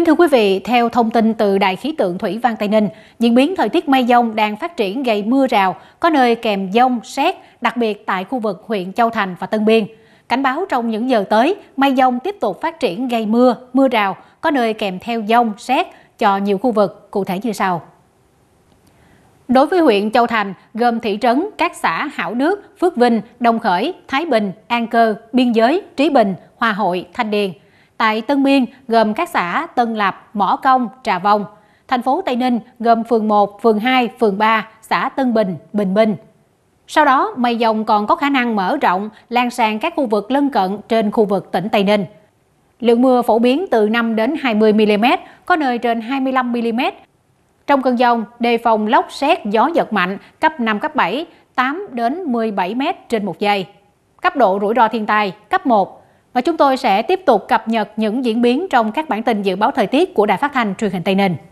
Kính thưa quý vị, theo thông tin từ Đài khí tượng Thủy văn Tây Ninh, diễn biến thời tiết mây dông đang phát triển gây mưa rào, có nơi kèm dông, xét, đặc biệt tại khu vực huyện Châu Thành và Tân Biên. Cảnh báo trong những giờ tới, mây dông tiếp tục phát triển gây mưa, mưa rào, có nơi kèm theo dông, xét cho nhiều khu vực, cụ thể như sau. Đối với huyện Châu Thành, gồm thị trấn, các xã Hảo Đức, Phước Vinh, Đồng Khởi, Thái Bình, An Cơ, Biên Giới, Trí Bình, Hòa Hội, Thanh Điền – Tại Tân Biên gồm các xã Tân Lập, Mỏ Công, Trà Vong; Thành phố Tây Ninh gồm phường 1, phường 2, phường 3, xã Tân Bình, Bình Minh. Sau đó, mây dòng còn có khả năng mở rộng, lan sang các khu vực lân cận trên khu vực tỉnh Tây Ninh. Lượng mưa phổ biến từ 5 đến 20 mm, có nơi trên 25 mm. Trong cơn dông, đề phòng lốc xét gió giật mạnh cấp 5 cấp 7, 8 đến 17 m trên một giây. Cấp độ rủi ro thiên tai cấp 1, và chúng tôi sẽ tiếp tục cập nhật những diễn biến trong các bản tin dự báo thời tiết của Đài Phát thanh truyền hình Tây Ninh.